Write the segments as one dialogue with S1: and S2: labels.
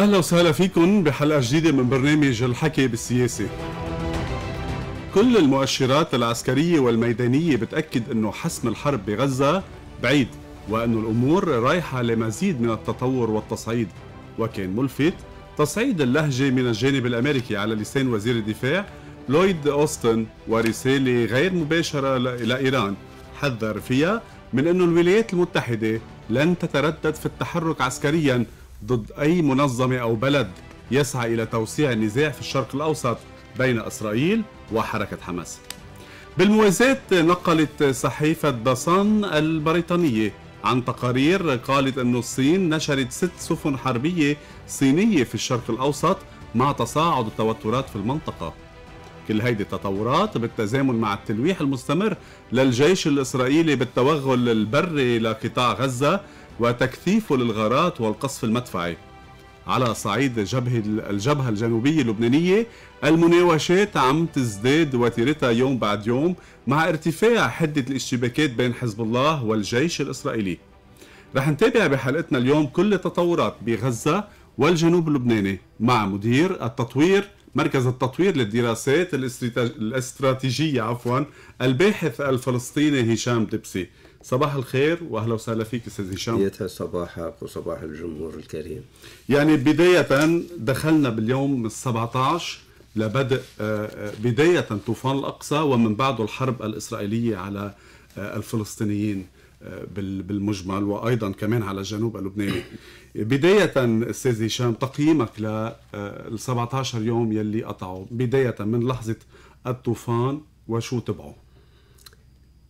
S1: أهلا وسهلا فيكم بحلقة جديدة من برنامج الحكي بالسياسة كل المؤشرات العسكرية والميدانية بتأكد أنه حسم الحرب بغزة بعيد وأن الأمور رايحة لمزيد من التطور والتصعيد وكان ملفت تصعيد اللهجة من الجانب الأمريكي على لسان وزير الدفاع لويد أوستن ورسالة غير مباشرة الى ايران حذر فيها من أن الولايات المتحدة لن تتردد في التحرك عسكريا ضد أي منظمة أو بلد يسعى إلى توسيع النزاع في الشرق الأوسط بين إسرائيل وحركة حماس بالموازاة نقلت صحيفة داسان البريطانية عن تقارير قالت أن الصين نشرت ست سفن حربية صينية في الشرق الأوسط مع تصاعد التوترات في المنطقة كل هيدي التطورات بالتزامن مع التلويح المستمر للجيش الإسرائيلي بالتوغل البري لقطاع غزة وتكثيفه للغارات والقصف المدفعي على صعيد جبهة الجبهة الجنوبية اللبنانية المناوشات عم تزداد وتيرتها يوم بعد يوم مع ارتفاع حدة الاشتباكات بين حزب الله والجيش الإسرائيلي رح نتابع بحلقتنا اليوم كل التطورات بغزة والجنوب اللبناني مع مدير التطوير مركز التطوير للدراسات الاستراتيجية عفوا الباحث الفلسطيني هشام دبسي صباح الخير واهلا وسهلا فيك استاذ هشام تحياتها صباحك وصباح الجمهور الكريم يعني بدايه دخلنا باليوم ال 17 لبدء آه، آه، بدايه طوفان الاقصى ومن بعده الحرب الاسرائيليه على آه، الفلسطينيين بالمجمل وايضا كمان على الجنوب اللبناني بدايه استاذ هشام تقييمك لل 17 يوم يلي قطعوا بدايه من لحظه الطوفان وشو تبعه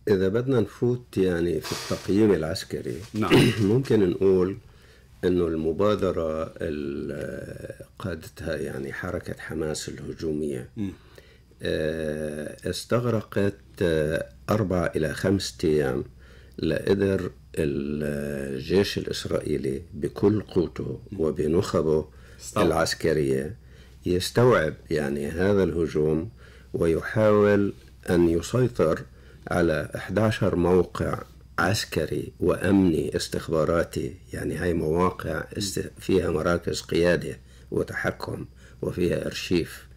S1: إذا بدنا
S2: نفوت يعني في التقييم العسكري نعم. ممكن نقول انه المبادره قادتها يعني حركه حماس الهجوميه آه، استغرقت آه، اربع الى خمس ايام لقدر الجيش الاسرائيلي بكل قوته وبنخبه استوعب. العسكريه يستوعب يعني هذا الهجوم ويحاول ان يسيطر على 11 موقع عسكري وأمني استخباراتي يعني هاي مواقع فيها مراكز قيادة وتحكم وفيها أرشيف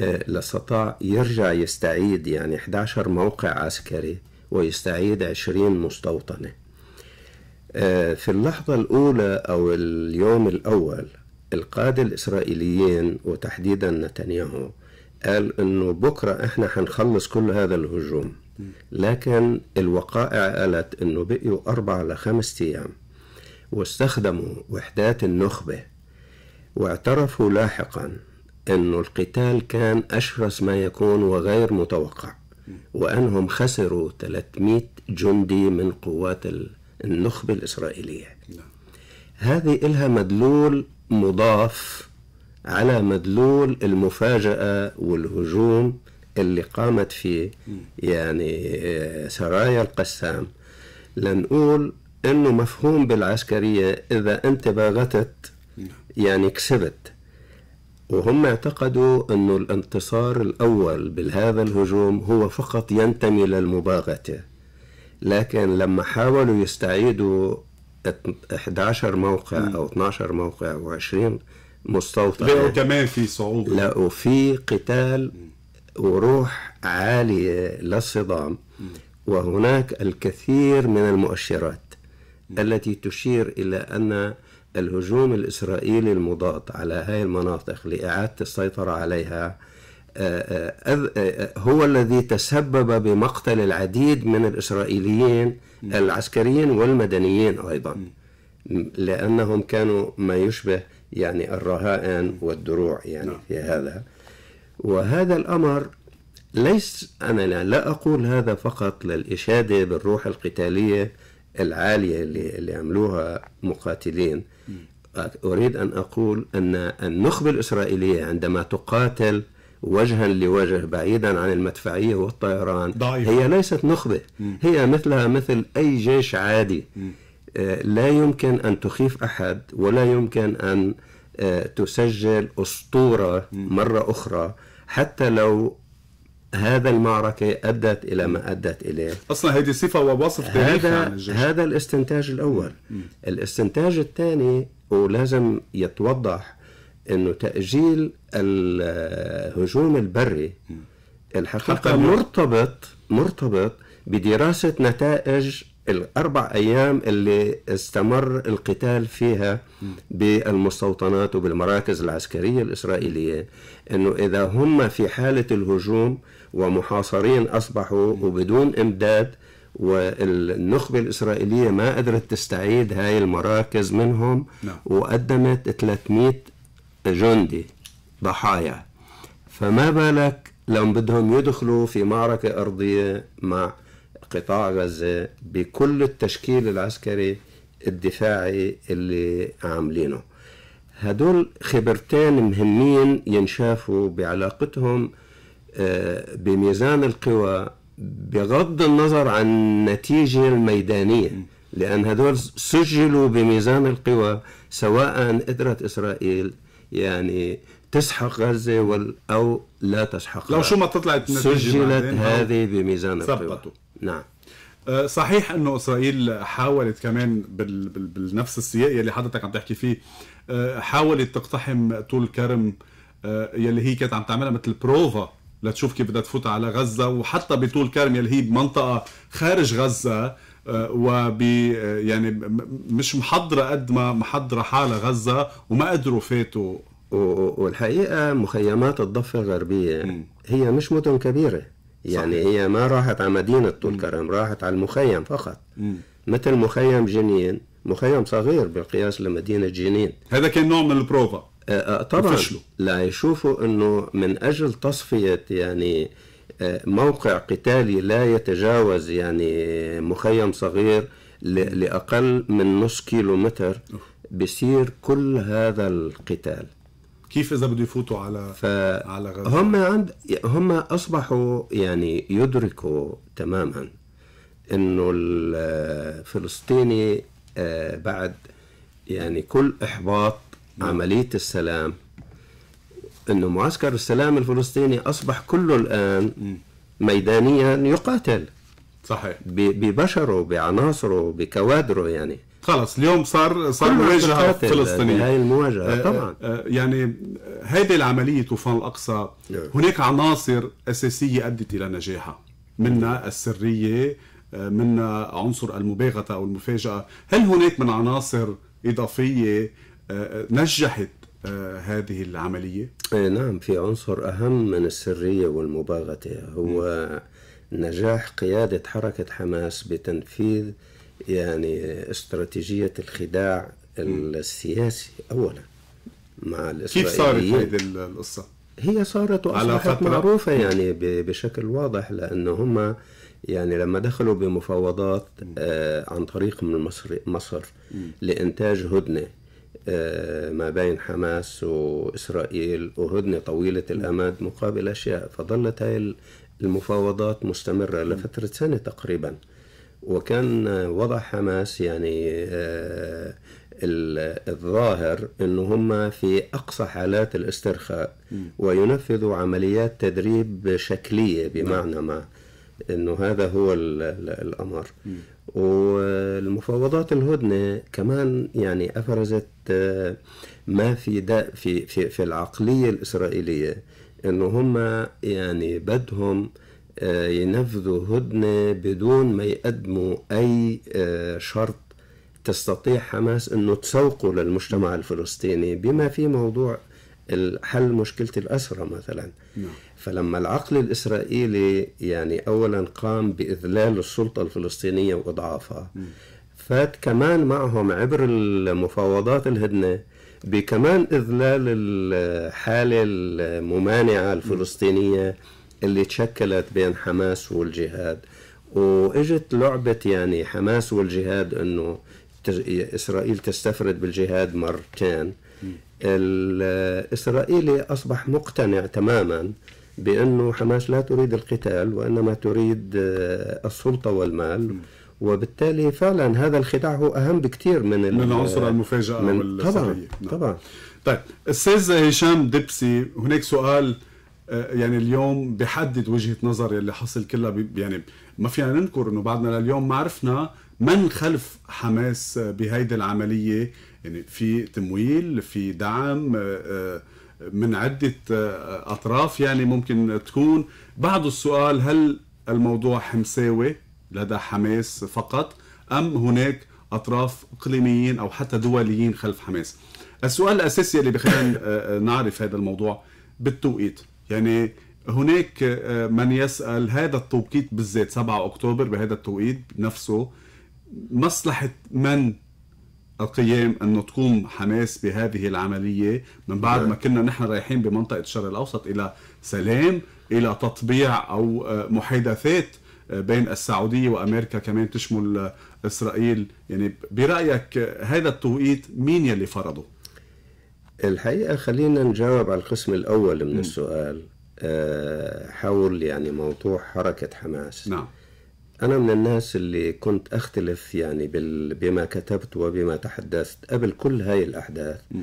S2: آه، لاستطاع يرجع يستعيد يعني 11 موقع عسكري ويستعيد 20 مستوطنة آه، في اللحظة الأولى أو اليوم الأول القادة الإسرائيليين وتحديدا نتنياهو قال أنه بكرة إحنا حنخلص كل هذا الهجوم لكن الوقائع قالت انه بقيوا اربع لخمس ايام واستخدموا وحدات النخبه واعترفوا لاحقا انه القتال كان اشرس ما يكون وغير متوقع وانهم خسروا 300 جندي من قوات النخبه الاسرائيليه نعم. هذه إلها مدلول مضاف على مدلول المفاجأة والهجوم اللي قامت فيه يعني آه، سرايا القسام لنقول انه مفهوم بالعسكريه اذا انت باغتت يعني كسبت وهم اعتقدوا انه الانتصار الاول بهذا الهجوم هو فقط ينتمي للمباغته لكن لما حاولوا يستعيدوا 11 موقع او 12 موقع و20 مستوطنه لقوا كمان في صعوبه لقوا في قتال وروح عالية للصدام وهناك الكثير من المؤشرات التي تشير إلى أن الهجوم الإسرائيلي المضاد على هذه المناطق لإعادة السيطرة عليها آه، آه، آه، هو الذي تسبب بمقتل العديد من الإسرائيليين العسكريين والمدنيين أيضا لأنهم كانوا ما يشبه يعني الرهائن والدروع يعني نعم. في هذا وهذا الأمر ليس أنا لا أقول هذا فقط للإشادة بالروح القتالية العالية اللي, اللي عملوها مقاتلين أريد أن أقول أن النخبة الإسرائيلية عندما تقاتل وجها لوجه بعيدا عن المدفعية والطيران ضعيف. هي ليست نخبة م. هي مثلها مثل أي جيش عادي م. آه، لا يمكن أن تخيف أحد ولا يمكن أن آه، تسجل أسطورة مرة أخرى حتى لو هذا المعركة أدت إلى ما أدت إليه
S1: أصلا هذه صفة ووصف تاريخي هذا, عن
S2: هذا الاستنتاج الأول مم. الاستنتاج الثاني ولازم يتوضح أنه تأجيل الهجوم البري الحقيقة مرتبط مرتبط بدراسة نتائج الأربع أيام اللي استمر القتال فيها بالمستوطنات وبالمراكز العسكرية الإسرائيلية أنه إذا هم في حالة الهجوم ومحاصرين أصبحوا وبدون إمداد والنخبة الإسرائيلية ما قدرت تستعيد هاي المراكز منهم نعم. وقدمت 300 جندي ضحايا فما بالك لو بدهم يدخلوا في معركة أرضية مع قطاع غزة بكل التشكيل العسكري الدفاعي اللي عاملينه هدول خبرتين مهمين ينشافوا بعلاقتهم آه، بميزان القوى بغض النظر عن النتيجة الميدانية لأن هدول سجلوا بميزان القوى سواء قدرت إسرائيل يعني تسحق غزة أو لا تسحقها لو شو ما تطلعت سجلت آه. هذه بميزان القوى نعم
S1: آه، صحيح انه اسرائيل حاولت كمان بال... بال... السياق يلي حضرتك عم تحكي فيه آه، حاولت تقتحم طول كرم آه، يلي هي كانت عم تعملها مثل بروفا لتشوف كيف بدها تفوت على غزه وحتى بطول كرم يلي هي بمنطقه خارج غزه وب يعني مش محضره قد ما محضره حالها غزه وما قدروا فاتوا والحقيقه مخيمات الضفه الغربيه
S2: هي مش مدن كبيره يعني صحيح. هي ما راحت على مدينة طول كرم راحت على المخيم فقط مم. مثل مخيم جنين مخيم صغير بالقياس لمدينة جنين هذا كان نوع من البروفا آه, آه، طبعا فشلوا. لا يشوفوا انه من اجل تصفية يعني آه، موقع قتالي لا يتجاوز يعني مخيم صغير لأقل من نص كيلو متر بصير كل هذا القتال
S1: كيف اذا بده يفوتوا على
S2: ف... على غزه هم عند هم اصبحوا يعني يدركوا تماما انه الفلسطيني آه، بعد يعني كل احباط نعم. عمليه السلام انه معسكر السلام الفلسطيني اصبح كله الان ميدانيا يقاتل صحيح ببشره بعناصره بكوادره يعني
S1: خلص اليوم صار صار مواجهه فلسطينيه هاي المواجهه آه، طبعا آه، يعني هيدي العمليه طوفان الاقصى نعم. هناك عناصر اساسيه ادت الى نجاحها منها السريه آه، منها عنصر المباغته او المفاجاه هل هناك من عناصر اضافيه نجحت هذه العمليه اي نعم في عنصر اهم من
S2: السريه والمباغته هو نجاح قياده حركه حماس بتنفيذ يعني استراتيجية الخداع السياسي أولا مع الإسرائيليين كيف صارت
S1: هذه القصة؟
S2: هي صارت وأصبحت معروفة يعني بشكل واضح لأن هم يعني لما دخلوا بمفاوضات آه عن طريق من مصر, مصر لإنتاج هدنة آه ما بين حماس وإسرائيل وهدنة طويلة الأمد مقابل أشياء فظلت هاي المفاوضات مستمرة لفترة سنة تقريباً وكان وضع حماس يعني آه، الظاهر أنه هم في أقصى حالات الاسترخاء وينفذوا عمليات تدريب شكلية بمعنى ما أنه هذا هو الأمر والمفاوضات الهدنة كمان يعني أفرزت آه، ما في داء في, في, في العقلية الإسرائيلية أنه هم يعني بدهم آه، ينفذوا هدنة بدون ما يقدموا أي آه، شرط تستطيع حماس أنه تسوقه للمجتمع الفلسطيني بما في موضوع حل مشكلة الأسرة مثلا نعم. فلما العقل الإسرائيلي يعني أولا قام بإذلال السلطة الفلسطينية وإضعافها فات كمان معهم عبر المفاوضات الهدنه بكمان إذلال الحالة الممانعة الفلسطينية اللي تشكلت بين حماس والجهاد واجت لعبة يعني حماس والجهاد انه اسرائيل تستفرد بالجهاد مرتين الاسرائيلي اصبح مقتنع تماما بانه حماس لا تريد القتال وانما تريد آه، السلطه والمال
S1: وبالتالي فعلا هذا الخداع هو اهم بكثير من من عنصر المفاجاه من طبعا نعم. طبعا طيب استاذ هشام دبسي هناك سؤال آه، يعني اليوم بحدد وجهه نظر اللي حصل كلها يعني ما فينا ننكر انه بعدنا لليوم ما عرفنا من خلف حماس آه، بهيدي العمليه يعني في تمويل في دعم آه، من عده اطراف يعني ممكن تكون بعض السؤال هل الموضوع حمساوي لدى حماس فقط ام هناك اطراف اقليميين او حتى دوليين خلف حماس السؤال الاساسي اللي بخلينا نعرف هذا الموضوع بالتوقيت يعني هناك آه، من يسأل هذا التوقيت بالذات 7 أكتوبر بهذا التوقيت نفسه مصلحة من القيام أنه تقوم حماس بهذه العملية من بعد نعم. ما كنا نحن رايحين بمنطقة الشرق الأوسط إلى سلام إلى تطبيع أو آه، محادثات آه، بين السعودية وأمريكا كمان تشمل إسرائيل يعني برأيك هذا التوقيت مين يلي فرضه؟ الحقيقة خلينا نجاوب على القسم الأول من م. السؤال
S2: آه، حول يعني موضوع حركة حماس نعم أنا من الناس اللي كنت أختلف يعني بما كتبت وبما تحدثت قبل كل هاي الأحداث م.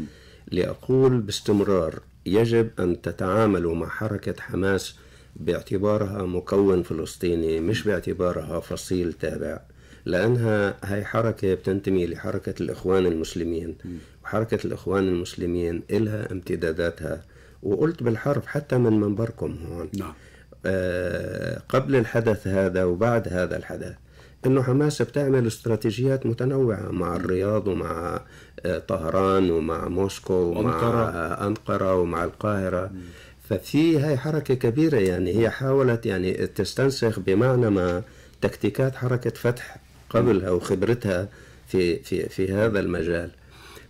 S2: لأقول باستمرار يجب أن تتعاملوا مع حركة حماس باعتبارها مكون فلسطيني مش باعتبارها فصيل تابع لأنها هي حركة بتنتمي لحركة الإخوان المسلمين وحركة الإخوان المسلمين لها امتداداتها وقلت بالحرف حتى من منبركم هون نعم. آه قبل الحدث هذا وبعد هذا الحدث انه حماس بتعمل استراتيجيات متنوعه مع الرياض ومع آه، طهران ومع موسكو ومع أنقرة, أنقرة ومع القاهرة ففي هاي حركة كبيرة يعني هي حاولت يعني تستنسخ بمعنى ما تكتيكات حركة فتح قبلها وخبرتها في في في هذا المجال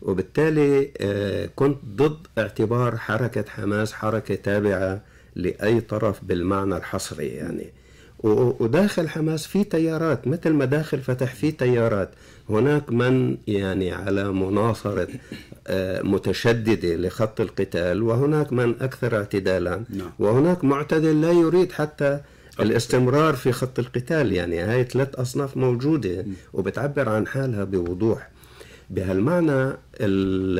S2: وبالتالي آه، كنت ضد اعتبار حركة حماس حركة تابعة لأي طرف بالمعنى الحصري يعني وداخل حماس في تيارات مثل ما داخل فتح في تيارات هناك من يعني على مناصرة آه، متشددة لخط القتال وهناك من أكثر اعتدالا نعم. وهناك معتدل لا يريد حتى الاستمرار في خط القتال يعني هاي ثلاث أصناف موجودة وبتعبر عن حالها بوضوح بهالمعنى الـ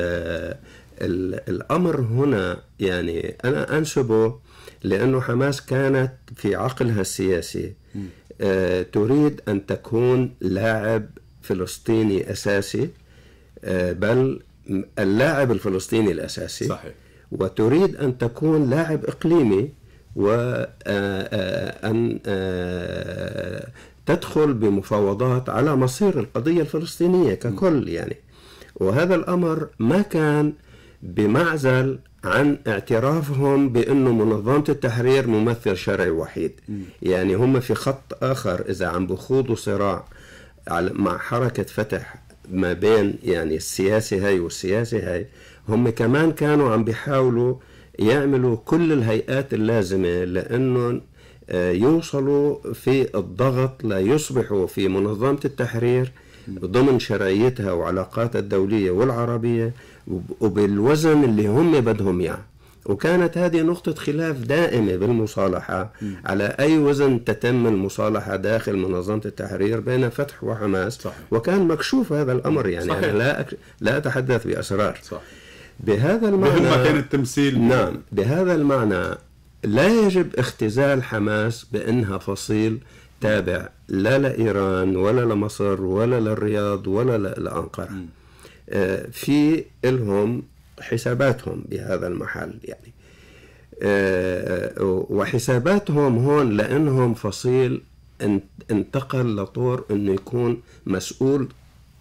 S2: الـ الأمر هنا يعني أنا أنسبه لأنه حماس كانت في عقلها السياسي آه تريد أن تكون لاعب فلسطيني أساسي آه بل اللاعب الفلسطيني الأساسي صحيح وتريد أن تكون لاعب إقليمي وأن آه، آه، آه، تدخل بمفاوضات على مصير القضية الفلسطينية ككل يعني وهذا الأمر ما كان بمعزل عن اعترافهم بأنه منظمة التحرير ممثل شرعي وحيد يعني هم في خط آخر إذا عم بخوضوا صراع مع حركة فتح ما بين يعني السياسة هاي والسياسة هاي هم كمان كانوا عم بيحاولوا آه يعملوا كل الهيئات اللازمة لأنهم آه، يوصلوا في الضغط ليصبحوا في منظمة التحرير ضمن شرعيتها وعلاقاتها الدولية والعربية وبالوزن اللي هم بدهم اياه يعني. وكانت هذه نقطة خلاف دائمة بالمصالحة م. على أي وزن تتم المصالحة داخل منظمة التحرير بين فتح وحماس صح. وكان مكشوف هذا الأمر يعني صحيح. أنا لا, أك... لا أتحدث بأسرار صح. بهذا المعنى مهما كان التمثيل نعم بهذا المعنى لا يجب اختزال حماس بأنها فصيل تابع لا لإيران ولا لمصر ولا للرياض ولا لأنقرة آه، في لهم حساباتهم بهذا المحل يعني آه، وحساباتهم هون لأنهم فصيل انتقل لطور أنه يكون مسؤول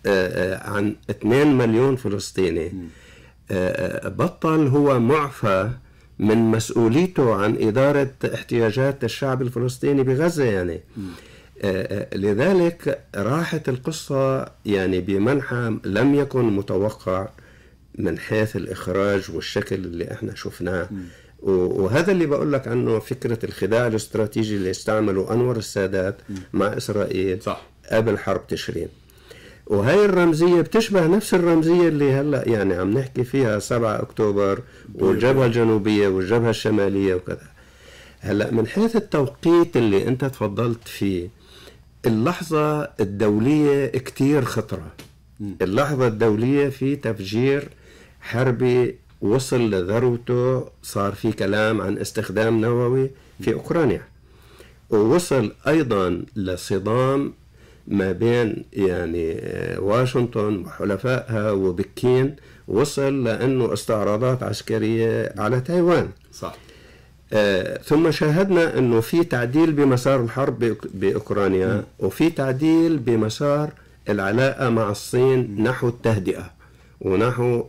S2: آه، عن 2 مليون فلسطيني م. بطل هو معفى من مسؤوليته عن إدارة احتياجات الشعب الفلسطيني بغزة يعني آه، آه، لذلك راحت القصة يعني بمنحى لم يكن متوقع من حيث الإخراج والشكل اللي احنا شفناه وهذا اللي بقول لك عنه فكرة الخداع الاستراتيجي اللي استعمله أنور السادات مع إسرائيل صح. قبل حرب تشرين وهي الرمزية بتشبه نفس الرمزية اللي هلأ يعني عم نحكي فيها 7 أكتوبر والجبهة الجنوبية والجبهة الشمالية وكذا هلأ من حيث التوقيت اللي أنت تفضلت فيه اللحظة الدولية كتير خطرة اللحظة الدولية في تفجير حربي وصل لذروته صار في كلام عن استخدام نووي في أوكرانيا ووصل أيضا لصدام ما بين يعني آه، واشنطن وحلفائها وبكين وصل لأنه استعراضات عسكرية على تايوان صح آه ثم شاهدنا أنه في تعديل بمسار الحرب بأوكرانيا وفي تعديل بمسار العلاقة مع الصين نحو التهدئة ونحو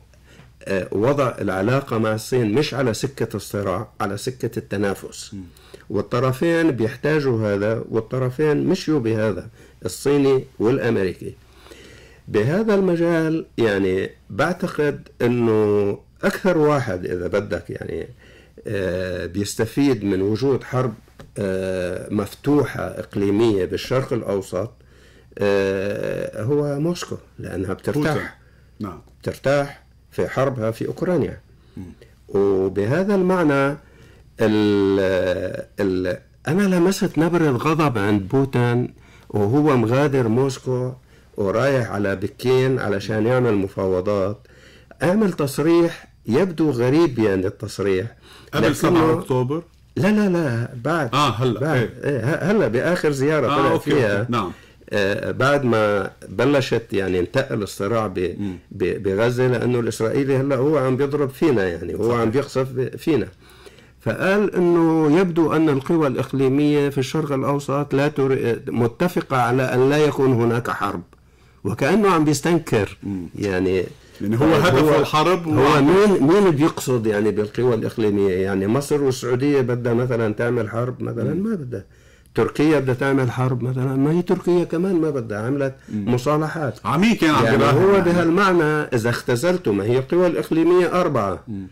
S2: آه، وضع العلاقة مع الصين مش على سكة الصراع على سكة التنافس والطرفين بيحتاجوا هذا والطرفين مشوا بهذا الصيني والأمريكي بهذا المجال يعني بعتقد أنه أكثر واحد إذا بدك يعني آه، بيستفيد من وجود حرب آه، مفتوحة إقليمية بالشرق الأوسط آه، هو موسكو لأنها بترتاح نعم بترتاح في حربها في أوكرانيا وبهذا المعنى الـ ال أنا لمست نبرة غضب عند بوتين وهو مغادر موسكو ورايح على بكين علشان يعمل مفاوضات عمل تصريح يبدو غريب يعني التصريح قبل 7 اكتوبر لا لا لا بعد اه هلا بعد ايه. ايه هلا باخر زياره آه طلع فيها أوكي. نعم آه، بعد ما بلشت يعني انتقل الصراع بغزه لانه الاسرائيلي هلا هو عم بيضرب فينا يعني هو صحيح. عم بيقصف فينا فقال أنه يبدو أن القوى الإقليمية في الشرق الأوسط لا تر... متفقة على أن لا يكون هناك حرب وكأنه عم بيستنكر يعني يعني هو هدف الحرب هو مين مين بيقصد يعني بالقوى الإقليمية يعني مصر والسعودية بدها مثلا تعمل حرب مثلا ما بدها تركيا بدها تعمل حرب مثلا ما هي تركيا كمان ما بدها عملت مصالحات عميق يعني, يعني هو بهالمعنى اذا اختزلته ما هي القوى الاقليميه اربعه مم.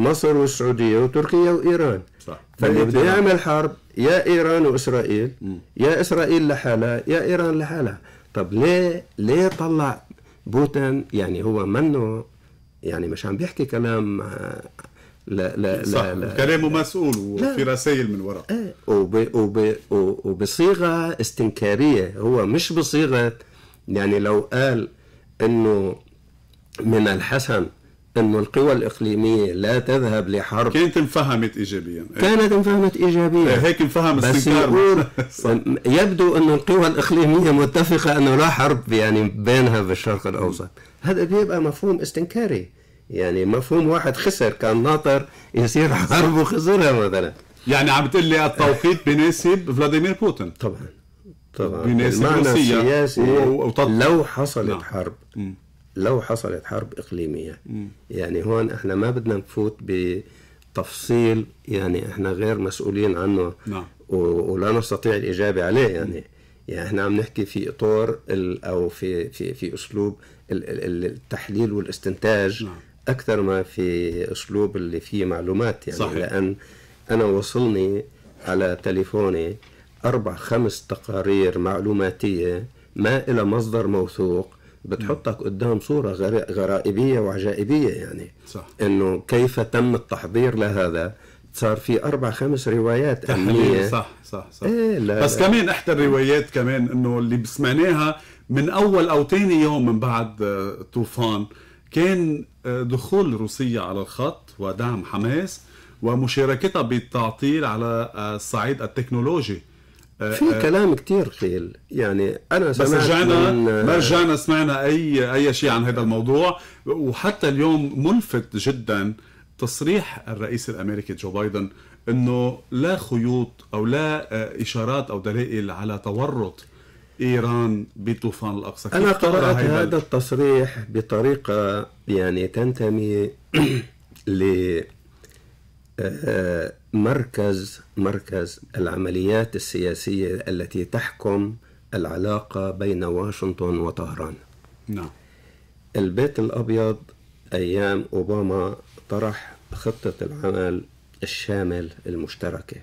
S2: مصر والسعوديه وتركيا وايران صح فاللي بده يعمل حرب يا ايران واسرائيل م. يا اسرائيل لحالها يا ايران لحالها طب ليه ليه طلع بوتين يعني هو منه يعني مش عم بيحكي كلام آه، لا لا صح لا لا كلامه
S1: مسؤول وفي رسائل من وراء
S2: ايه وب وب وبصيغه استنكاريه هو مش بصيغه يعني لو قال انه من الحسن أن القوى الإقليمية لا تذهب لحرب كانت انفهمت إيجابيا إيه. كانت انفهمت إيجابيا إيه، هيك انفهم بس يقول يبدو أن القوى الإقليمية متفقة أنه لا حرب يعني بينها في الشرق الأوسط هذا بيبقى مفهوم استنكاري يعني مفهوم واحد خسر كان ناطر يصير حرب وخسرها مثلا يعني عم تقول
S1: لي التوقيت
S2: بيناسب فلاديمير بوتين طبعا طبعا بيناسب روسيا السياسي و... لو حصلت نعم. حرب م. لو حصلت حرب إقليمية م. يعني هون احنا ما بدنا نفوت بتفصيل يعني احنا غير مسؤولين عنه نعم. ولا نستطيع الإجابة عليه يعني يعني احنا عم نحكي في إطار أو في في في أسلوب التحليل والاستنتاج نعم. أكثر ما في أسلوب اللي فيه معلومات يعني صحيح. لأن أنا وصلني على تليفوني أربع خمس تقارير معلوماتية ما إلى مصدر موثوق بتحطك قدام صورة غرائبية وعجائبية يعني صح. إنه كيف تم التحضير لهذا صار في أربع خمس روايات تحليل صح
S1: صح صح إيه لا بس لا. كمان إحدى الروايات كمان إنه اللي بسمعناها من أول أو تاني يوم من بعد آه، طوفان كان آه، دخول روسيا على الخط ودعم حماس ومشاركتها بالتعطيل على الصعيد آه، التكنولوجي في آه، آه. كلام
S2: كثير قيل يعني انا سمعت بس رجعنا آه، ما
S1: رجعنا سمعنا اي اي شيء عن هذا الموضوع وحتى اليوم ملفت جدا تصريح الرئيس الامريكي جو بايدن انه لا خيوط او لا اشارات او دلائل على تورط ايران بطوفان الاقصى انا قرات هذا
S2: التصريح بطريقه يعني تنتمي ل آه، آه، مركز مركز العمليات السياسية التي تحكم العلاقة بين واشنطن وطهران نعم البيت الأبيض أيام أوباما طرح خطة العمل الشامل المشتركة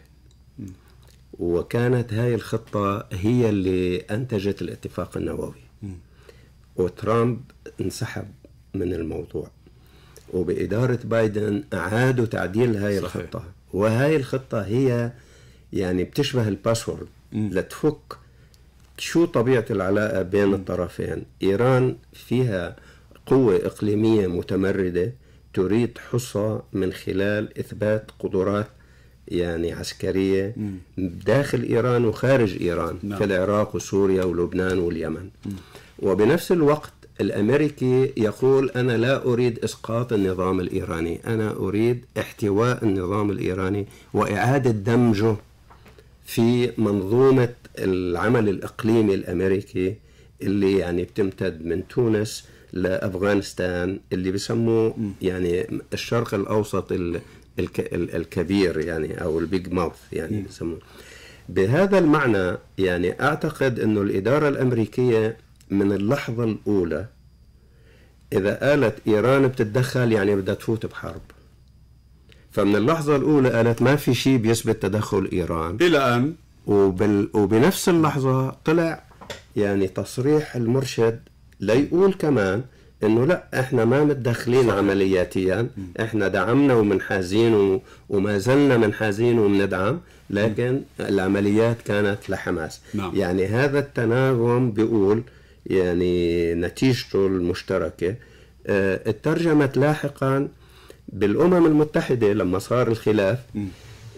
S2: وكانت هاي الخطة هي اللي أنتجت الاتفاق النووي وترامب انسحب من الموضوع وبإدارة بايدن أعادوا تعديل هاي صحيح. الخطة وهاي الخطة هي يعني بتشبه الباسورد لتفك شو طبيعة العلاقة بين الطرفين إيران فيها قوة إقليمية متمردة تريد حصة من خلال إثبات قدرات يعني عسكرية م. داخل إيران وخارج إيران نعم. في العراق وسوريا ولبنان واليمن م. وبنفس الوقت الأمريكي يقول أنا لا أريد إسقاط النظام الإيراني أنا أريد احتواء النظام الإيراني وإعادة دمجه في منظومة العمل الإقليمي الأمريكي اللي يعني بتمتد من تونس لأفغانستان اللي بسموه يعني الشرق الأوسط الكبير يعني أو البيج ماوث يعني بسموه بهذا المعنى يعني أعتقد أنه الإدارة الأمريكية من اللحظة الأولى إذا قالت إيران بتتدخل يعني بدها تفوت بحرب فمن اللحظة الأولى قالت ما في شيء بيثبت تدخل إيران إلى أن وبال... وبنفس اللحظة طلع يعني تصريح المرشد ليقول كمان انه لا احنا ما متدخلين عملياتيا احنا دعمنا ومنحازين و... وما زلنا منحازين ومندعم لكن العمليات كانت لحماس نعم. يعني هذا التناغم بيقول يعني نتيجته المشتركة آه، اترجمت لاحقا بالأمم المتحدة لما صار الخلاف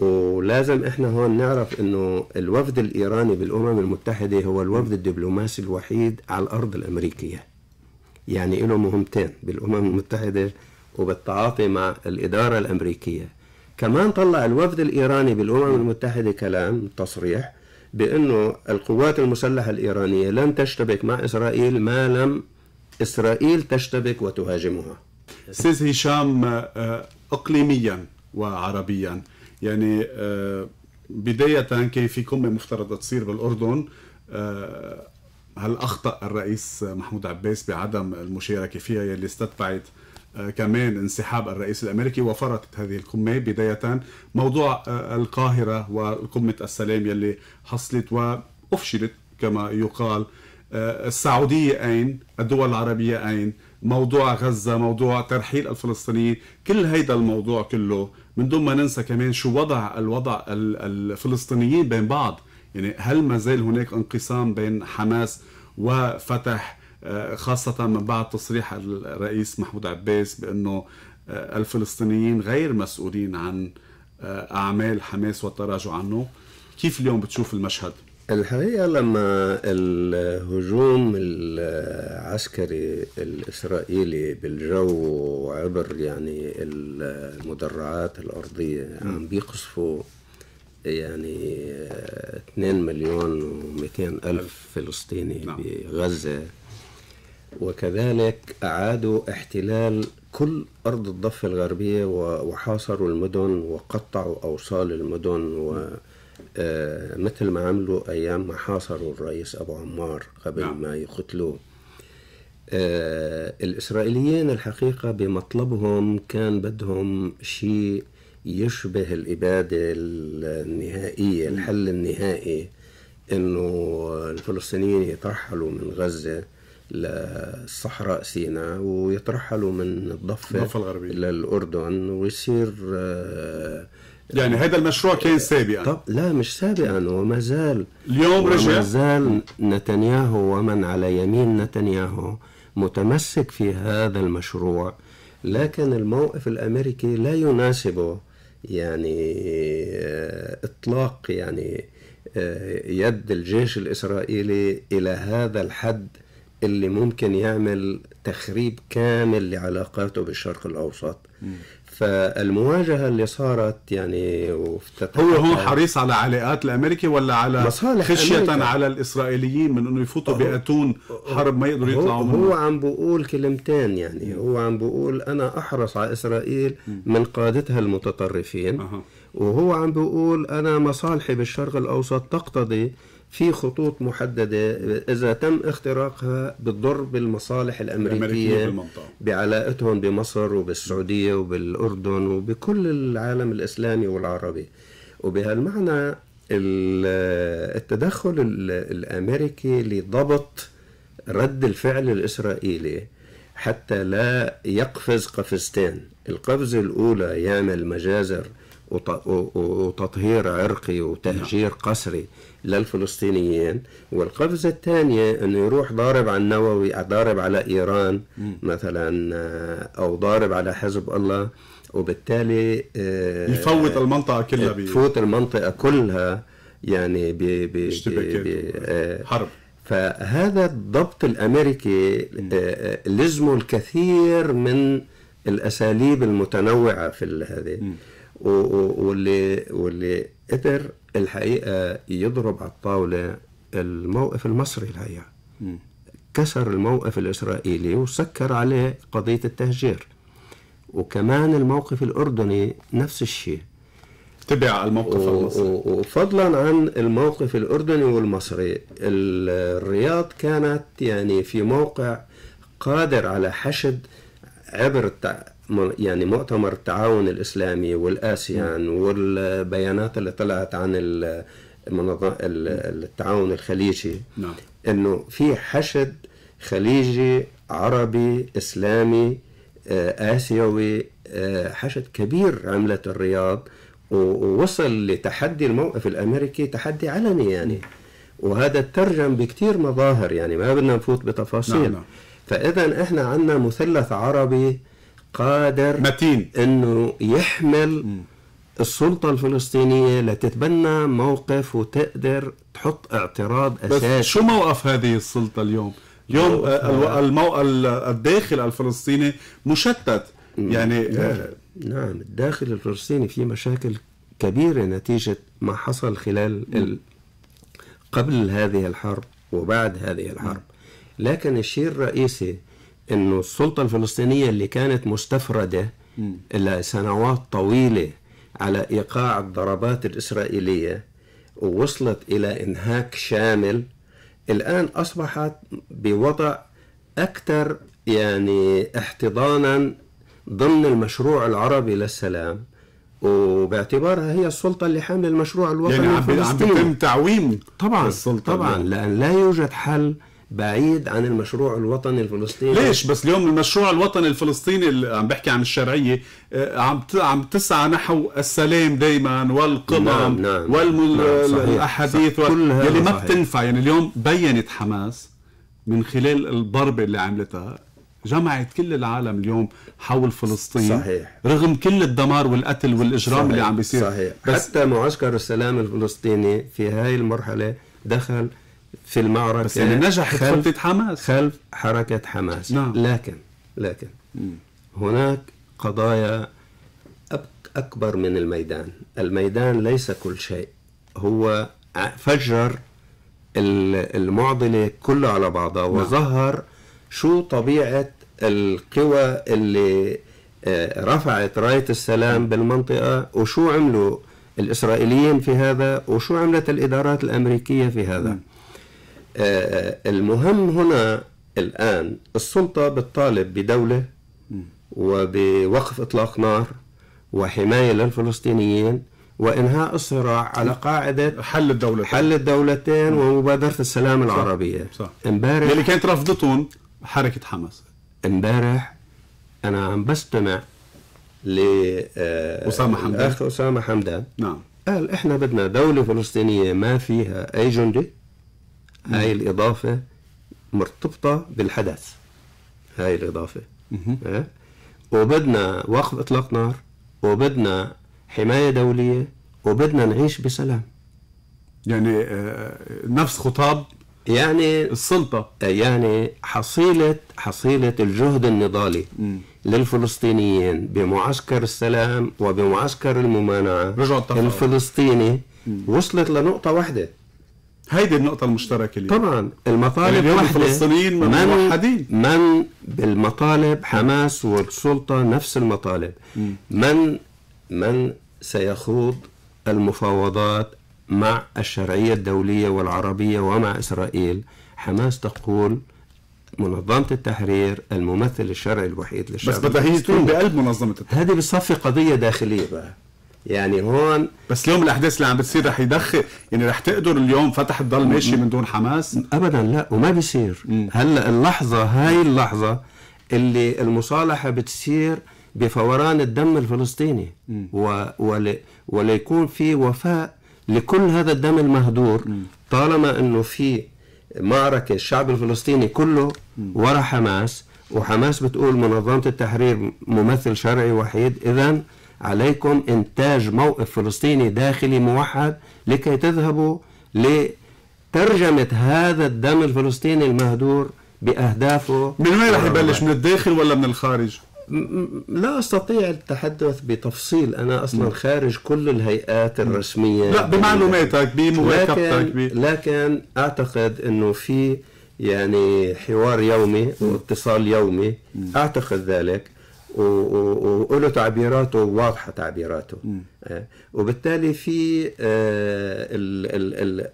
S2: ولازم احنا هون نعرف انه الوفد الايراني بالامم المتحده هو الوفد الدبلوماسي الوحيد على الارض الامريكيه. يعني له مهمتين بالامم المتحده وبالتعاطي مع الاداره الامريكيه. كمان طلع الوفد الايراني بالامم المتحده كلام تصريح بأنه القوات المسلحة الإيرانية لن تشتبك مع
S1: إسرائيل ما لم إسرائيل تشتبك وتهاجمها أستاذ هشام آه، إقليميا وعربيا يعني آه، بداية كيف قمة مفترض تصير بالأردن آه، هل أخطأ الرئيس محمود عباس بعدم المشاركة فيها يلي استتبعت آه، كمان انسحاب الرئيس الامريكي وفرطت هذه القمه بدايه موضوع آه، القاهره وقمه السلام يلي حصلت وافشلت كما يقال آه، السعوديه اين؟ الدول العربيه اين؟ موضوع غزه، موضوع ترحيل الفلسطينيين، كل هيدا الموضوع كله من دون ما ننسى كمان شو وضع الوضع الفلسطينيين بين بعض، يعني هل ما زال هناك انقسام بين حماس وفتح خاصة من بعد تصريح الرئيس محمود عباس بأنه آه، الفلسطينيين غير مسؤولين عن آه، أعمال حماس والتراجع عنه كيف اليوم بتشوف المشهد؟ الحقيقة لما الهجوم
S2: العسكري الإسرائيلي بالجو وعبر يعني المدرعات الأرضية عم بيقصفوا يعني 2 آه، مليون و200 ألف نعم. فلسطيني نعم. بغزة وكذلك أعادوا احتلال كل أرض الضفة الغربية وحاصروا المدن وقطعوا أوصال المدن و آه، مثل ما عملوا أيام ما حاصروا الرئيس أبو عمار قبل نعم. ما يقتلوه آه، الإسرائيليين الحقيقة بمطلبهم كان بدهم شيء يشبه الإبادة النهائية نعم. الحل النهائي أنه الفلسطينيين يترحلوا من غزة لصحراء سيناء ويترحلوا من الضفة, الضفة الغربية للأردن ويصير آه،
S1: يعني هذا المشروع كان سابقا طب
S2: لا مش سابقا وما زال اليوم رجع وما زال نتنياهو ومن على يمين نتنياهو متمسك في هذا المشروع لكن الموقف الامريكي لا يناسبه يعني آه، اطلاق يعني آه، يد الجيش الاسرائيلي الى هذا الحد اللي ممكن يعمل تخريب كامل لعلاقاته بالشرق الاوسط فالمواجهه اللي صارت يعني هو هو حريص على
S1: علاقات الامريكي ولا على مصالح خشيه أمريكا. على الاسرائيليين من انه يفوتوا باتون حرب ما يقدروا يطلعوا منها هو
S2: عم بقول كلمتين يعني هو عم بقول انا احرص على اسرائيل من قادتها المتطرفين أه. وهو عم بيقول انا مصالحي بالشرق الاوسط تقتضي في خطوط محددة إذا تم اختراقها بتضر بالمصالح الأمريكية بعلاقتهم بمصر وبالسعودية وبالأردن وبكل العالم الإسلامي والعربي وبهالمعنى التدخل الأمريكي لضبط رد الفعل الإسرائيلي حتى لا يقفز قفزتين القفزة الأولى يعمل مجازر وتطهير عرقي وتهجير نعم. قسري للفلسطينيين والقفزة الثانية أنه يروح ضارب على النووي ضارب على إيران مثلا آه، أو ضارب على حزب الله وبالتالي آه، يفوت المنطقة كلها يفوت المنطقة كلها يعني ب ب آه، حرب فهذا الضبط الأمريكي لزمه الكثير من الأساليب المتنوعة في هذه واللي واللي قدر الحقيقة يضرب على الطاولة الموقف المصري الحقيقة كسر الموقف الإسرائيلي وسكر عليه قضية التهجير وكمان الموقف الأردني نفس الشيء
S1: تبع الموقف و... المصري وفضلا
S2: عن الموقف الأردني والمصري الرياض كانت يعني في موقع قادر على حشد عبر التع... يعني مؤتمر التعاون الإسلامي والآسيان والبيانات اللي طلعت عن التعاون الخليجي نعم. أنه في حشد خليجي عربي إسلامي آه، آسيوي آه، حشد كبير عملت الرياض ووصل لتحدي الموقف الأمريكي تحدي علني يعني وهذا ترجم بكثير مظاهر يعني ما بدنا نفوت بتفاصيل نعم نعم. فإذا إحنا عندنا مثلث عربي قادر متين انه يحمل م. السلطة الفلسطينية لتتبنى
S1: موقف وتقدر تحط اعتراض أساسي بس شو موقف هذه السلطة اليوم؟ اليوم المو... الداخل الفلسطيني مشتت يعني نعم. آه،
S2: نعم الداخل الفلسطيني في مشاكل كبيرة نتيجة ما حصل خلال ال... قبل هذه الحرب وبعد هذه الحرب لكن الشيء الرئيسي انه السلطه الفلسطينيه اللي كانت مستفرده لسنوات طويله على ايقاع الضربات الاسرائيليه ووصلت الى انهاك شامل الان اصبحت بوضع اكثر يعني احتضانا ضمن المشروع العربي للسلام وباعتبارها هي السلطه اللي حامله المشروع الوطني يعني عم بيتم تعويم طبعا السلطة طبعا لان لا يوجد حل بعيد عن المشروع الوطني الفلسطيني
S1: ليش بس اليوم المشروع الوطني الفلسطيني اللي عم بحكي عن الشرعيه آه، عم عم تسعى نحو السلام دائما والقمم نعم نعم والاحاديث نعم نعم يلي ما بتنفع يعني اليوم بينت حماس من خلال الضربه اللي عملتها جمعت كل العالم اليوم حول فلسطين صحيح رغم كل الدمار والقتل والاجرام صحيح. اللي عم بيصير صحيح
S2: بس حتى معسكر السلام الفلسطيني في هاي المرحله دخل في المعركة بس يعني نجحت خلف حماس خلف حركة حماس نعم. لكن لكن هناك قضايا أكبر من الميدان الميدان ليس كل شيء هو فجر المعضلة كلها على بعضها نعم. وظهر شو طبيعة القوى اللي آه، رفعت راية السلام بالمنطقة وشو عملوا الإسرائيليين في هذا وشو عملت الإدارات الأمريكية في هذا م. آه، المهم هنا الآن السلطة بتطالب بدولة وبوقف إطلاق نار وحماية للفلسطينيين وإنهاء الصراع على قاعدة حل الدولتين حل الدولتين ومبادرة السلام العربية صح امبارح اللي كانت رفضتهم حركة حماس امبارح أنا عم بستمع ل آه، أسامة حمدان أسامة حمدان نعم قال إحنا بدنا دولة فلسطينية ما فيها أي جندي هاي الإضافة مرتبطة بالحدث هاي الإضافة أه؟ وبدنا وقف إطلاق نار وبدنا حماية دولية وبدنا نعيش بسلام يعني آه، نفس خطاب يعني السلطة يعني حصيلة حصيلة الجهد النضالي م. للفلسطينيين بمعسكر السلام وبمعسكر الممانعة رجعوا الفلسطيني م. وصلت
S1: لنقطة واحدة هيدي النقطة المشتركة اليوم طبعا
S2: المطالب اليوم الفلسطينيين من موحدين من بالمطالب حماس والسلطة نفس المطالب من من سيخوض المفاوضات مع الشرعية الدولية والعربية ومع إسرائيل حماس تقول منظمة التحرير الممثل الشرعي الوحيد للشعب بس بدها هي تكون بقلب
S1: منظمة التحرير هذه بتصفي قضية داخلية بقى يعني هون بس اليوم الاحداث اللي عم بتصير رح يدخل يعني رح تقدر اليوم فتح تضل ماشي من دون حماس ابدا لا وما بيصير هلا
S2: اللحظه هاي اللحظه اللي المصالحه بتصير بفوران الدم الفلسطيني و ول وليكون في وفاء لكل هذا الدم المهدور م. طالما انه في معركه الشعب الفلسطيني كله ورا حماس وحماس بتقول منظمه التحرير ممثل شرعي وحيد اذا عليكم إنتاج موقف فلسطيني داخلي موحد لكي تذهبوا لترجمة هذا الدم الفلسطيني المهدور بأهدافه من وين رح يبلش من الداخل ولا من الخارج؟ لا استطيع التحدث بتفصيل انا اصلا خارج كل الهيئات الرسميه لا بمعلوماتك بمواكبتك لكن, لكن اعتقد انه في يعني حوار يومي واتصال يومي اعتقد ذلك وله تعبيراته واضحه تعبيراته آه وبالتالي في آه، ال ال ال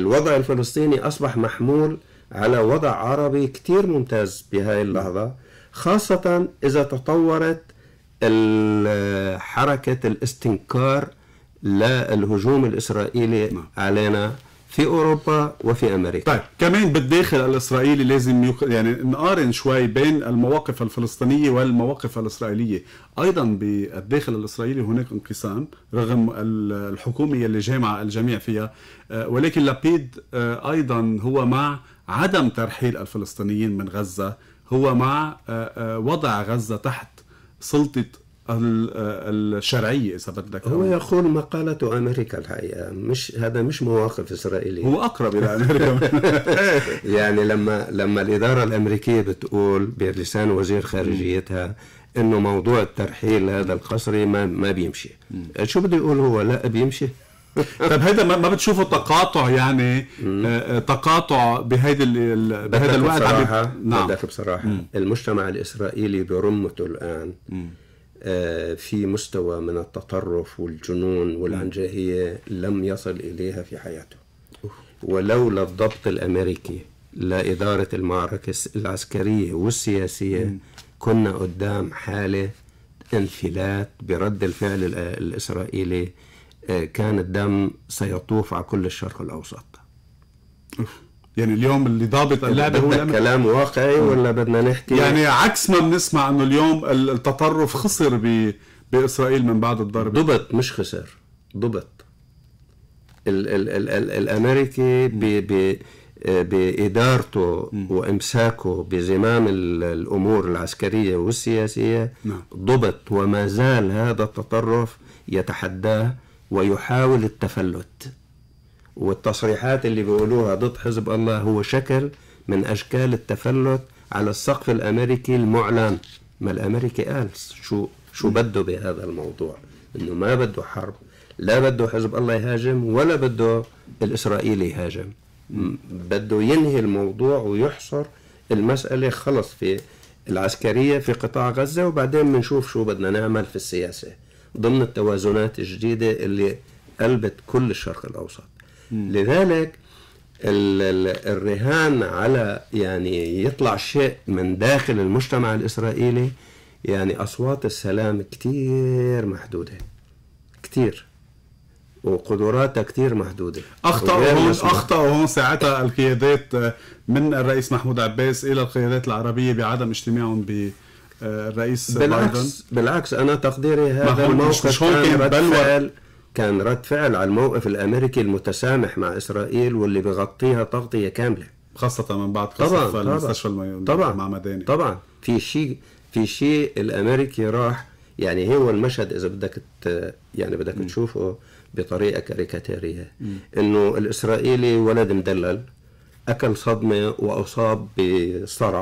S2: الوضع الفلسطيني اصبح محمول على وضع عربي كثير ممتاز بهاي اللحظه خاصه اذا تطورت حركه الاستنكار للهجوم الاسرائيلي نعم.
S1: علينا في اوروبا وفي امريكا طيب كمان بالداخل الاسرائيلي لازم يق... يعني نقارن شوي بين المواقف الفلسطينيه والمواقف الاسرائيليه ايضا بالداخل الاسرائيلي هناك انقسام رغم الحكومه اللي جامعه الجميع فيها آه، ولكن لابيد آه، ايضا هو مع عدم ترحيل الفلسطينيين من غزه هو مع آه، وضع غزه تحت سلطه الشرعية إذا بدك هو
S2: يقول مقالة أمريكا الحقيقة مش هذا مش مواقف إسرائيلية هو أقرب إلى أمريكا يعني لما لما الإدارة الأمريكية بتقول بلسان وزير خارجيتها إنه موضوع الترحيل هذا القسري ما ما بيمشي شو بده يقول هو لا بيمشي طب هيدا ما بتشوفه
S1: تقاطع يعني آه، آه، تقاطع بهيدي بهذا الوقت بصراحة
S2: نعم بصراحة المجتمع الإسرائيلي برمته الآن مم. آه، في مستوى من التطرف والجنون والعنجهية لم يصل إليها في حياته ولولا الضبط الأمريكي لإدارة المعركة العسكرية والسياسية كنا قدام حالة انفلات برد الفعل الإسرائيلي آه، كان الدم سيطوف على كل
S1: الشرق الأوسط يعني اليوم اللي ضابط طيب، اللعبه هو كلام
S2: واقعي آه. ولا بدنا
S1: نحكي يعني عكس ما بنسمع انه اليوم التطرف خسر ب... باسرائيل من بعد الضرب ضبط مش خسر ضبط ال... ال...
S2: ال... ال... الامريكي ب... ب... آه، بادارته م. وامساكه بزمام الامور العسكريه والسياسيه نعم. ضبط وما زال هذا التطرف يتحداه ويحاول التفلت والتصريحات اللي بيقولوها ضد حزب الله هو شكل من أشكال التفلت على السقف الأمريكي المعلن ما الأمريكي قال شو شو بده بهذا الموضوع إنه ما بده حرب لا بده حزب الله يهاجم ولا بده الإسرائيلي يهاجم بده ينهي الموضوع ويحصر المسألة خلص في العسكرية في قطاع غزة وبعدين بنشوف شو بدنا نعمل في السياسة ضمن التوازنات الجديدة اللي قلبت كل الشرق الأوسط لذلك الرهان على يعني يطلع شيء من داخل المجتمع الإسرائيلي يعني أصوات السلام كتير محدودة كتير وقدراتها كتير محدودة
S1: أخطأوا هون أخطأوا هون ساعتها القيادات آه، من الرئيس محمود عباس إلى القيادات العربية بعدم اجتماعهم ب آه، الرئيس بالعكس بايدن. بالعكس انا تقديري
S2: هذا الموقف مش هون كان بلوى
S1: كان رد فعل على الموقف الأمريكي المتسامح
S2: مع إسرائيل واللي بيغطيها تغطية كاملة خاصة من بعد قصف طبعا طبعا المستشفى طبعا مع مداني طبعا في شيء في شيء الأمريكي راح يعني هو المشهد إذا بدك يعني بدك م. تشوفه بطريقة كاريكاتيرية إنه الإسرائيلي ولد مدلل أكل صدمة وأصاب بصرع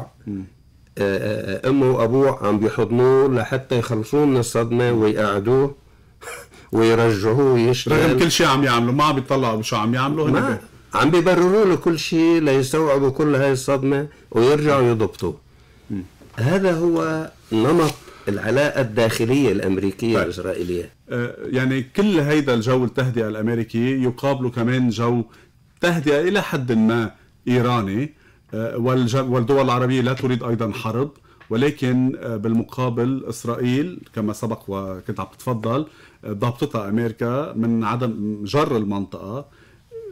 S2: آه، آه، آه، امه وابوه عم بيحضنوه لحتى يخلصوه من الصدمه ويقعدوه ويرجعوه يشتغل رغم كل
S1: شيء عم يعملوا ما عم يطلعوا بشو عم يعملوا هن عم بيبرروا له كل شيء ليستوعبوا كل هاي الصدمه ويرجعوا
S2: يضبطوا هذا هو نمط العلاقة الداخلية الأمريكية طيب. الإسرائيلية
S1: آه يعني كل هيدا الجو التهدئة الأمريكي يقابله كمان جو تهدئة إلى حد ما إيراني آه والدول العربية لا تريد أيضا حرب ولكن آه، بالمقابل إسرائيل كما سبق وكنت عم تتفضل ضبطتها امريكا من عدم جر المنطقه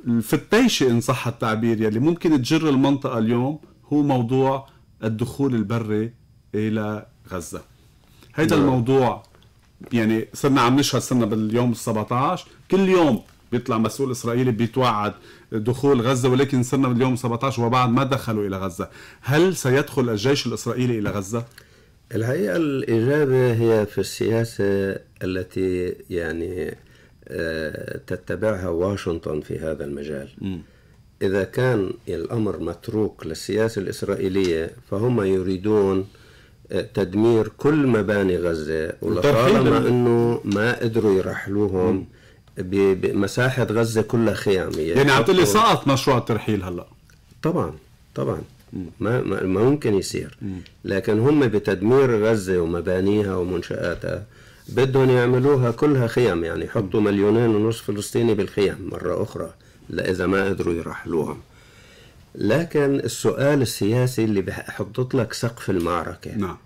S1: الفتيشه ان صح التعبير يلي ممكن تجر المنطقه اليوم هو موضوع الدخول البري الى غزه هيدا نعم. الموضوع يعني صرنا عم نشهد صرنا باليوم ال17 كل يوم بيطلع مسؤول اسرائيلي بيتوعد دخول غزه ولكن صرنا باليوم 17 وبعد ما دخلوا الى غزه، هل سيدخل الجيش الاسرائيلي الى غزه؟
S2: الحقيقة الإجابة هي في السياسة التي يعني آه، تتبعها واشنطن في هذا المجال إذا كان الأمر متروك للسياسة الإسرائيلية فهم يريدون آه، تدمير كل مباني غزة ولطالما أنه ما قدروا يرحلوهم بمساحة غزة كلها خيامية يعني عم تقول لي سقط
S1: مشروع الترحيل هلأ طبعا طبعا
S2: ما ممكن يصير لكن هم بتدمير غزة ومبانيها ومنشآتها بدهم يعملوها كلها خيام يعني يحطوا مليونين ونصف فلسطيني بالخيام مرة أخرى إذا ما قدروا يرحلوهم لكن السؤال السياسي اللي بحطط لك سقف المعركة نعم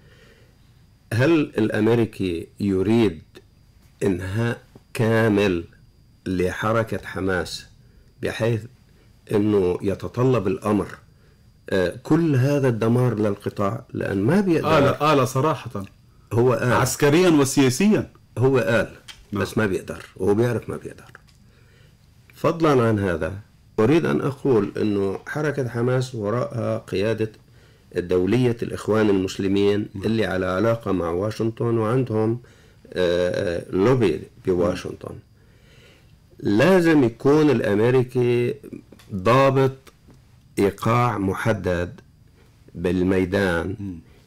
S2: هل الأمريكي يريد إنهاء كامل لحركة حماس بحيث أنه يتطلب الأمر آه، كل هذا الدمار للقطاع لان ما بيقدر قال
S1: قال صراحه
S2: هو قال عسكريا وسياسيا هو قال بس ما بيقدر وهو بيعرف ما بيقدر فضلا عن هذا اريد ان اقول انه حركه حماس وراءها قياده الدولية الاخوان المسلمين نعم. اللي على علاقه مع واشنطن وعندهم آه، آه، لوبي بواشنطن نعم. لازم يكون الامريكي ضابط ايقاع محدد بالميدان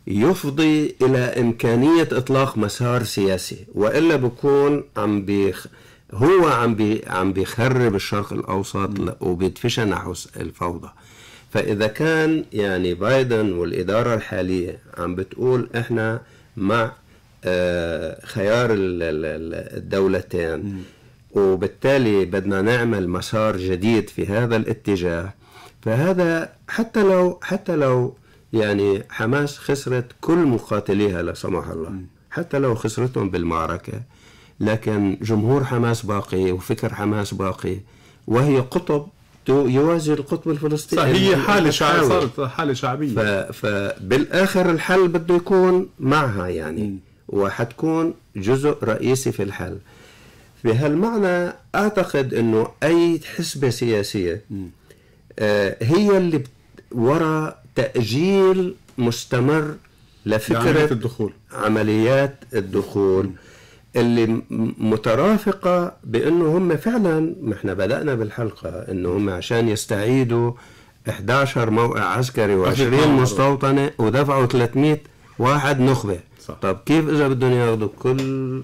S2: يفضي الى امكانيه اطلاق مسار سياسي والا بكون عم بيخ هو عم بي عم بيخرب الشرق الاوسط وبيدفشها نحو الفوضى فاذا كان يعني بايدن والاداره الحاليه عم بتقول احنا مع آه، خيار الدولتين وبالتالي بدنا نعمل مسار جديد في هذا الاتجاه فهذا حتى لو حتى لو يعني حماس خسرت كل مقاتليها لا سمح الله حتى لو خسرتهم بالمعركة لكن جمهور حماس باقي وفكر حماس باقي وهي قطب يوازي القطب الفلسطيني هي حالة شعبية صارت
S1: حالة شعبية
S2: فبالآخر الحل بده يكون معها يعني وحتكون جزء رئيسي في الحل بهالمعنى أعتقد أنه أي حسبة سياسية م. آه، هي اللي وراء تأجيل مستمر لفكرة عمليات الدخول عمليات الدخول اللي مترافقة بأنه هم فعلا ما احنا بدأنا بالحلقة أنه هم عشان يستعيدوا 11 موقع عسكري و20 مستوطنة ودفعوا 300 واحد نخبة صح. طب كيف إذا بدهم ياخذوا كل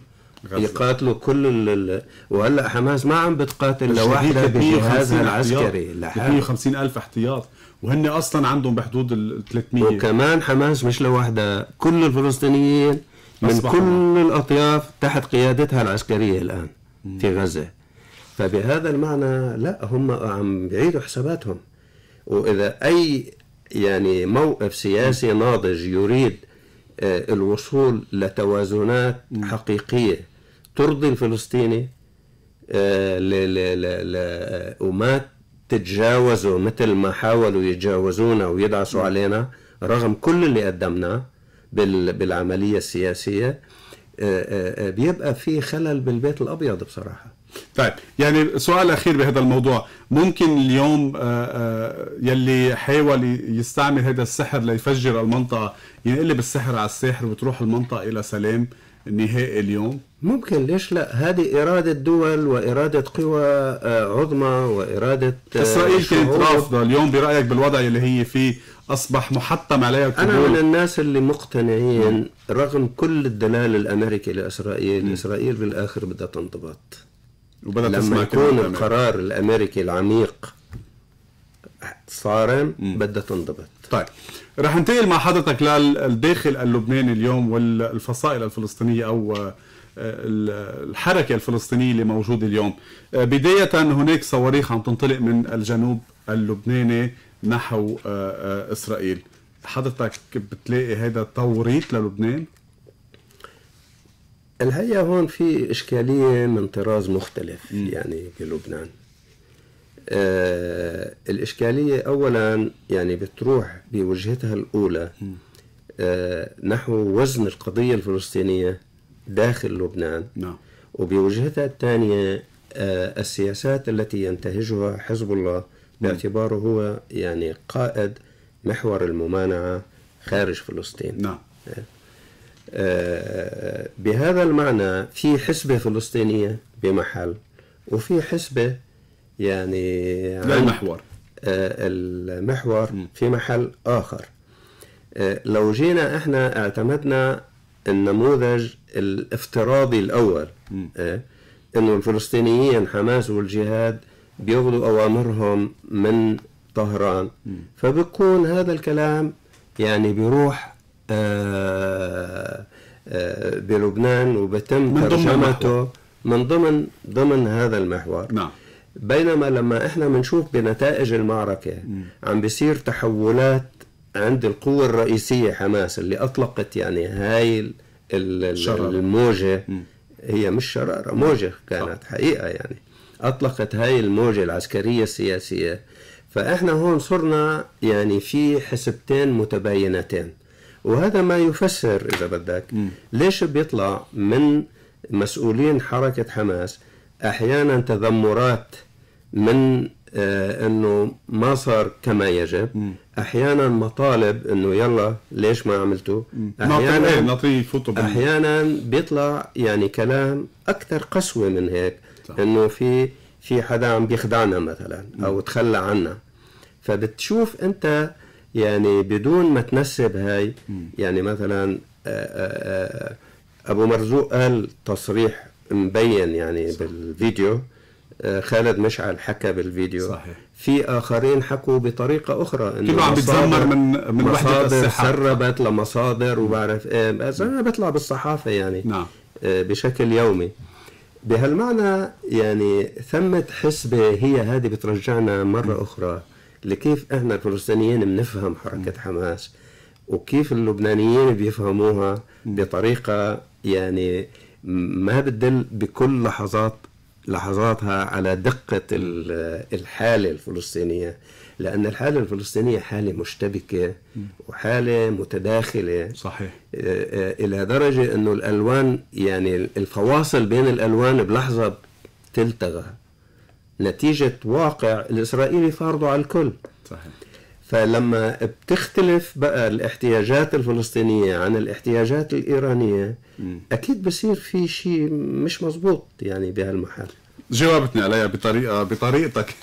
S1: يقاتلوا كل ال... وهلا حماس ما عم بتقاتل لوحدها بجهازها العسكري 250 الف احتياط وهن اصلا عندهم بحدود ال 300 وكمان حماس مش لوحدها كل الفلسطينيين من كل الله. الاطياف تحت
S2: قيادتها العسكريه الان مم. في غزه فبهذا المعنى لا هم عم بيعيدوا حساباتهم واذا اي يعني موقف سياسي ناضج يريد آه، الوصول لتوازنات حقيقيه ترضي الفلسطيني آه، آه، وما تتجاوزوا مثل ما حاولوا يتجاوزونا ويدعسوا علينا رغم كل اللي قدمناه بالعملية السياسية آه، بيبقى
S1: في خلل بالبيت الأبيض بصراحة طيب يعني سؤال أخير بهذا الموضوع ممكن اليوم يلي حاول يستعمل هذا السحر ليفجر المنطقة ينقلب السحر على الساحر وتروح المنطقة إلى سلام نهائي اليوم
S2: ممكن ليش لا هذه إرادة دول وإرادة قوى آه، عظمى وإرادة
S1: آه، إسرائيل كانت رافضة اليوم برأيك بالوضع اللي هي فيه أصبح محطم عليها القبول أنا من
S2: الناس اللي
S1: مقتنعين رغم كل الدلال الأمريكي لإسرائيل مم.
S2: إسرائيل بالآخر بدها تنضبط وبدأ لما يكون القرار الأمريكي العميق صارم بدها تنضبط
S1: طيب رح ننتقل مع حضرتك للداخل اللبناني اليوم والفصائل الفلسطينيه او آه، الحركه الفلسطينيه اللي موجوده اليوم آه، بدايه هناك صواريخ عم تنطلق من الجنوب اللبناني نحو آه، اسرائيل حضرتك بتلاقي هذا توريط للبنان الحقيقه هون
S2: في اشكاليه من طراز مختلف م. يعني بلبنان آه الإشكالية أولا يعني بتروح بوجهتها الأولى آه نحو وزن القضية الفلسطينية داخل لبنان نعم. وبوجهتها الثانية آه السياسات التي ينتهجها حزب الله باعتباره هو يعني قائد محور الممانعة خارج فلسطين نعم آه، آه، بهذا المعنى في حسبة فلسطينية بمحل وفي حسبة يعني لا المحور آه، المحور في محل آخر آه، لو جينا احنا اعتمدنا النموذج الافتراضي الأول آه، انه الفلسطينيين حماس والجهاد بياخذوا أوامرهم من طهران فبكون هذا الكلام يعني بيروح بلبنان وبتم ترجمته من ضمن ضمن هذا المحور نعم بينما لما احنا بنشوف بنتائج المعركة عم بيصير تحولات عند القوة الرئيسية حماس اللي أطلقت يعني هاي الموجة هي مش شرارة موجة كانت حقيقة يعني أطلقت هاي الموجة العسكرية السياسية فإحنا هون صرنا يعني في حسبتين متباينتين وهذا ما يفسر إذا بدك ليش بيطلع من مسؤولين حركة حماس احيانا تذمرات من آه، انه ما صار كما يجب احيانا مطالب انه يلا ليش ما عملته احيانا نعطيه احيانا بيطلع يعني كلام اكثر قسوه من هيك انه في في حدا عم بيخدعنا مثلا او تخلى عنا فبتشوف انت يعني بدون ما تنسب هاي يعني مثلا آه، آه، ابو مرزوق قال تصريح مبين يعني صح. بالفيديو آه، خالد مشعل حكى بالفيديو صحيح. في اخرين حكوا بطريقه اخرى انه كله عم بيتذمر من من وحده الصحه سربت لمصادر وبعرف ايه بس انا بطلع بالصحافه يعني نعم. آه، بشكل يومي بهالمعنى يعني ثمة حسبة هي هذه بترجعنا مرة أخرى لكيف إحنا الفلسطينيين بنفهم حركة حماس وكيف اللبنانيين بيفهموها بطريقة يعني ما بتدل بكل لحظات لحظاتها على دقة الحالة الفلسطينية لأن الحالة الفلسطينية حالة مشتبكة وحالة متداخلة صحيح إلى درجة أنه الألوان يعني الفواصل بين الألوان بلحظة تلتغى نتيجة واقع الإسرائيلي فارضه على الكل صحيح فلما بتختلف بقى الاحتياجات الفلسطينية عن الاحتياجات الإيرانية م. أكيد بصير في شيء مش مزبوط يعني بهالمحل
S1: جاوبتني عليها بطريقه بطريقتك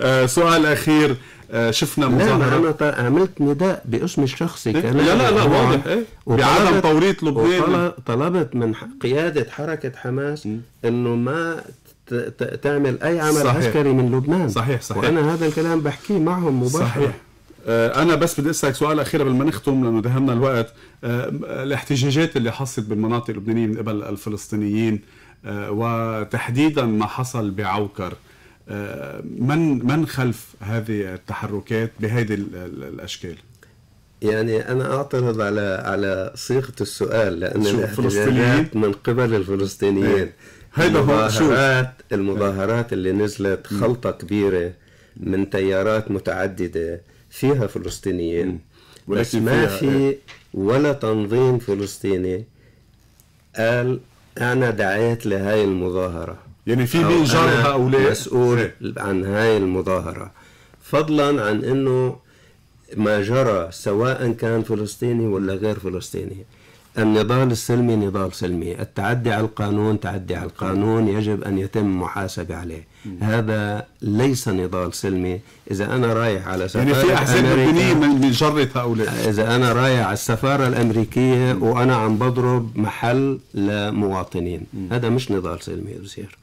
S2: آه، سؤال اخير آه، شفنا مظاهرة لا انا عملت نداء باسمي الشخصي إيه؟ كان لا لا لا واضح إيه؟ بعدم توريط لبنان طلبت من قياده حركه حماس انه ما تعمل اي عمل صحيح. عسكري من
S1: لبنان صحيح صحيح وانا
S2: هذا الكلام بحكيه معهم مباشره صحيح
S1: آه، انا بس بدي اسالك سؤال اخير قبل ما نختم لانه دهمنا الوقت آه، الاحتجاجات اللي حصلت بالمناطق اللبنانيه من قبل الفلسطينيين آه، وتحديدا ما حصل بعوكر من من خلف هذه التحركات بهذه الاشكال؟
S2: يعني انا اعترض على على صيغه السؤال لان الفلسطينيين من قبل الفلسطينيين ايه. هيدا هو المظاهرات المظاهرات اللي نزلت خلطة كبيرة من تيارات متعددة فيها فلسطينيين بس ما في إيه؟ ولا تنظيم فلسطيني قال أنا دعيت لهاي المظاهرة يعني في مين جارها أو لا مسؤول إيه. عن هاي المظاهرة فضلا عن أنه ما جرى سواء كان فلسطيني ولا غير فلسطيني النضال السلمي نضال سلمي التعدي على القانون تعدي على القانون يجب أن يتم محاسبة عليه هذا ليس نضال سلمي إذا أنا رايح على سفارة يعني في أحزاب مدنية من جرت هؤلاء إذا أنا رايح على السفارة الأمريكية وأنا عم بضرب محل لمواطنين هذا مش
S1: نضال سلمي بصير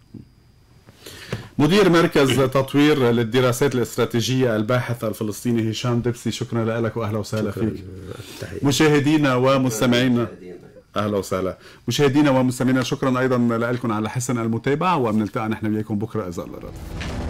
S1: مدير مركز تطوير للدراسات الاستراتيجية الباحث الفلسطيني هشام دبسي شكرا لك وأهلا وسهلا فيك مشاهدينا ومستمعينا اهلا وسهلا مشاهدينا ومستمعينا شكرا ايضا لكم على حسن المتابعه وبنلتقى نحن وياكم بكره اذا الله